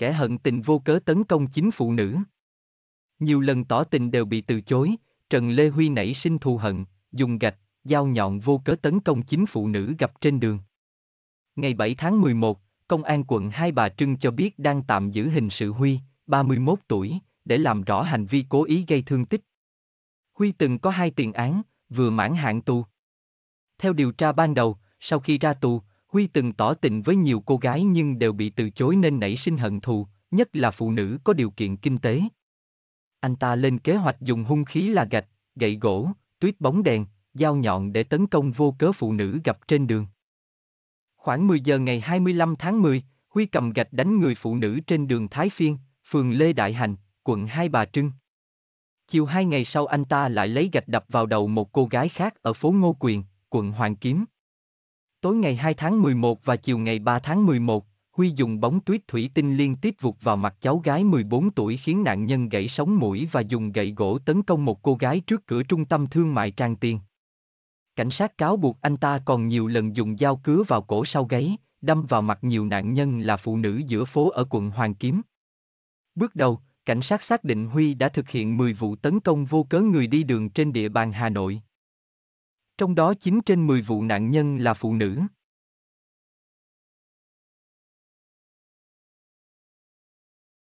kẻ hận tình vô cớ tấn công chính phụ nữ. Nhiều lần tỏ tình đều bị từ chối, Trần Lê Huy nảy sinh thù hận, dùng gạch, dao nhọn vô cớ tấn công chính phụ nữ gặp trên đường. Ngày 7 tháng 11, Công an quận Hai Bà Trưng cho biết đang tạm giữ hình sự Huy, 31 tuổi, để làm rõ hành vi cố ý gây thương tích. Huy từng có hai tiền án, vừa mãn hạn tù. Theo điều tra ban đầu, sau khi ra tù, Huy từng tỏ tình với nhiều cô gái nhưng đều bị từ chối nên nảy sinh hận thù, nhất là phụ nữ có điều kiện kinh tế. Anh ta lên kế hoạch dùng hung khí là gạch, gậy gỗ, tuyết bóng đèn, dao nhọn để tấn công vô cớ phụ nữ gặp trên đường. Khoảng 10 giờ ngày 25 tháng 10, Huy cầm gạch đánh người phụ nữ trên đường Thái Phiên, phường Lê Đại Hành, quận Hai Bà Trưng. Chiều hai ngày sau anh ta lại lấy gạch đập vào đầu một cô gái khác ở phố Ngô Quyền, quận Hoàng Kiếm. Tối ngày 2 tháng 11 và chiều ngày 3 tháng 11, Huy dùng bóng tuyết thủy tinh liên tiếp vụt vào mặt cháu gái 14 tuổi khiến nạn nhân gãy sống mũi và dùng gậy gỗ tấn công một cô gái trước cửa trung tâm thương mại Trang Tiền. Cảnh sát cáo buộc anh ta còn nhiều lần dùng dao cứa vào cổ sau gáy, đâm vào mặt nhiều nạn nhân là phụ nữ giữa phố ở quận Hoàng Kiếm. Bước đầu, cảnh sát xác định Huy đã thực hiện 10 vụ tấn công vô cớ người đi đường trên địa bàn Hà Nội trong đó 9 trên 10 vụ nạn nhân là phụ nữ.